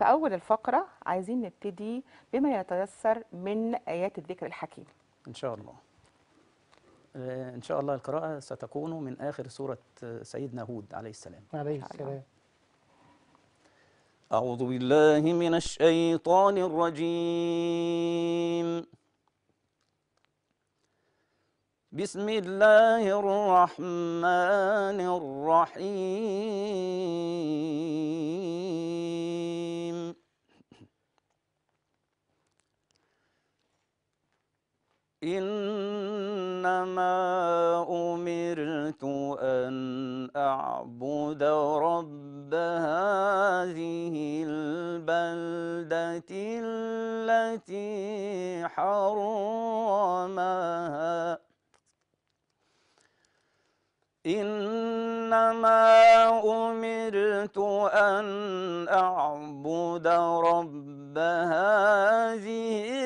في أول الفقرة عايزين نبتدي بما يتيسر من آيات الذكر الحكيم إن شاء الله آه، إن شاء الله القراءة ستكون من آخر سورة آه، سيدنا هود عليه السلام عليه السلام أعوذ بالله من الشيطان الرجيم بسم الله الرحمن الرحيم إنما أمرت أن أعبد رب هذه البلدة التي حرمها إنما أمرت أن أعبد رب هذه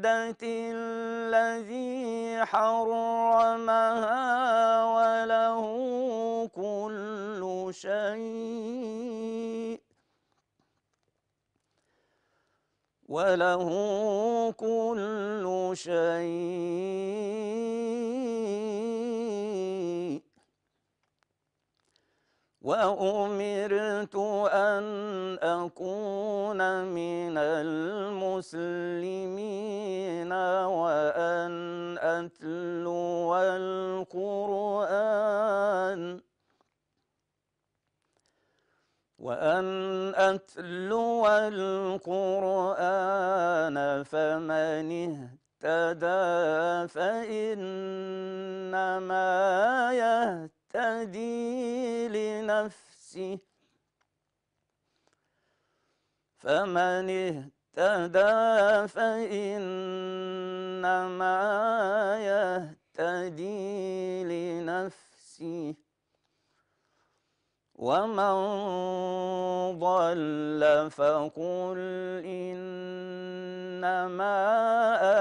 نفدت الذي حرمها وله كل شيء وله كل شيء وأمرت أن أكون من المسلمين وأن أتلو القرآن وأن أتلو القرآن فمن اهتدى فإنما يهتدي يهتدي لنفسه فمن اهتدى فإنما يهتدي لنفسه ومن ضل فقل إنما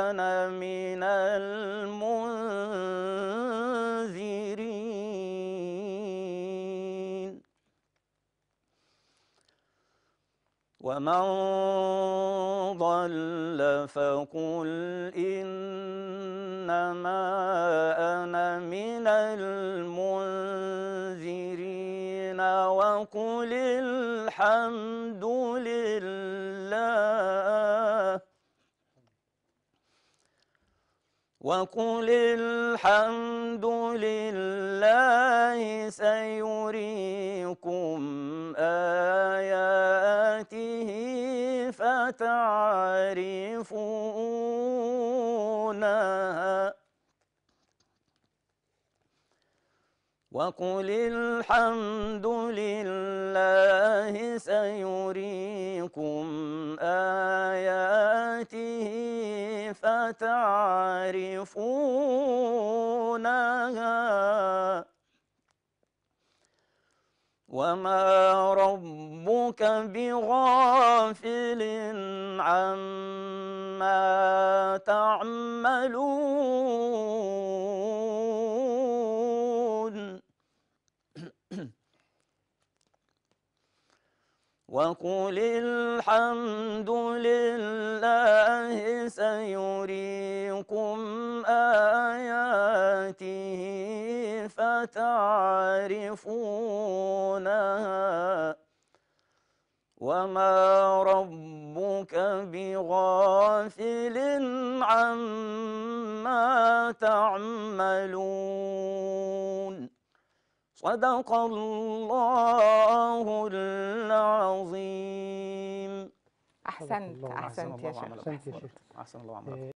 أنا من المسلمين ومن ضل فقل إنما أنا من المنذرين وقل الحمد لله وقل الحمد لله سيريكم تعرفونها وقل الحمد لله سيريكم آياته فتعرفونها وما ربك بغافل عما تعملون وقل الحمد لله تعرفونها وما ربك بغافل عما تعملون صدق الله العظيم أحسنت أحسنت يا شيخ أحسن الله عمرك